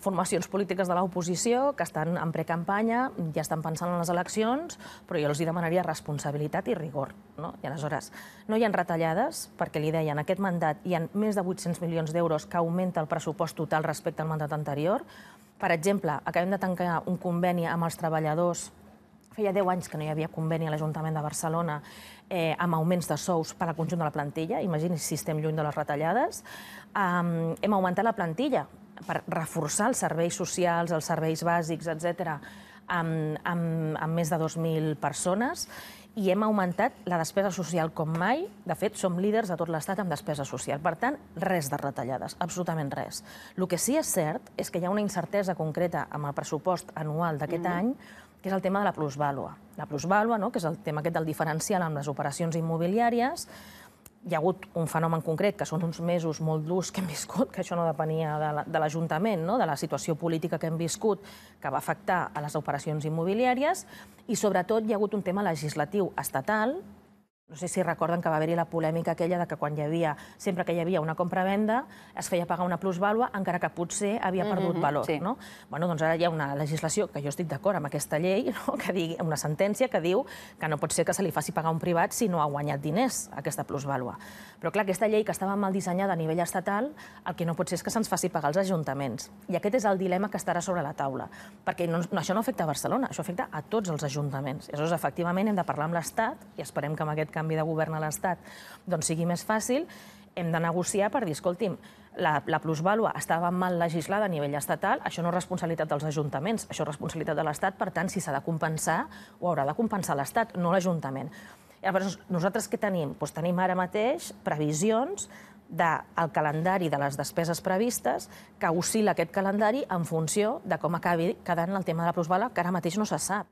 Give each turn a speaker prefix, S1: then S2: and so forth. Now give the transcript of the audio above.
S1: formacions polítiques de l'oposició que estan en precampanya, ja estan pensant en les eleccions, però jo els demanaria responsabilitat i rigor. No? I aleshores, no hi ha retallades, perquè li deien, en aquest mandat hi ha més de 800 milions d'euros que augmenta el pressupost total respecte al mandat anterior. Per exemple, acabem de tancar un conveni amb els treballadors Feia 10 anys que no hi havia conveni a l'Ajuntament de Barcelona eh, amb augments de sous per al conjunt de la plantilla. Imagini's si estem lluny de les retallades. Um, hem augmentat la plantilla per reforçar els serveis socials, els serveis bàsics, etc amb, amb, amb més de 2.000 persones i hem augmentat la despesa social com mai. De fet, som líders a tot l'estat amb despesa social. Per tant, res de retallades, absolutament res. El que sí és cert és que hi ha una incertesa concreta amb el pressupost anual d'aquest mm -hmm. any, que és el tema de la plusvàlua. La plusvàlua, no? que és el tema aquest del diferencial amb les operacions immobiliàries, hi ha hagut un fenomen concret, que són uns mesos molt durs que hem viscut, que això no depenia de l'Ajuntament, de no? de la situació política que hem viscut, que va afectar a les operacions immobiliàries, i sobretot hi ha hagut un tema legislatiu estatal no sé si recorden que va haver-hi la polèmica aquella de que quan hi havia, sempre que hi havia una compra-venda es feia pagar una plusvàlua, encara que potser havia mm-hmm, perdut mm -hmm, valor. Sí. No? Bueno, doncs ara hi ha una legislació, que jo estic d'acord amb aquesta llei, no? que digui, una sentència que diu que no pot ser que se li faci pagar un privat si no ha guanyat diners, aquesta plusvàlua. Però clar, aquesta llei que estava mal dissenyada a nivell estatal, el que no pot ser és que se'ns faci pagar als ajuntaments. I aquest és el dilema que estarà sobre la taula, perquè no, no, això no afecta a Barcelona, això afecta a tots els ajuntaments. Llavors, efectivament, hem de parlar amb l'Estat, i esperem que en aquest cas canvi de govern a l'Estat doncs sigui més fàcil, hem de negociar per dir, escolti'm, la, la plusvàlua estava mal legislada a nivell estatal, això no és responsabilitat dels ajuntaments, això és responsabilitat de l'Estat, per tant, si s'ha de compensar, ho haurà de compensar l'Estat, no l'Ajuntament. Llavors, nosaltres què tenim? Doncs tenim ara mateix previsions del calendari de les despeses previstes, que oscil·la aquest calendari en funció de com acabi quedant el tema de la plusvàlua, que ara mateix no se sap.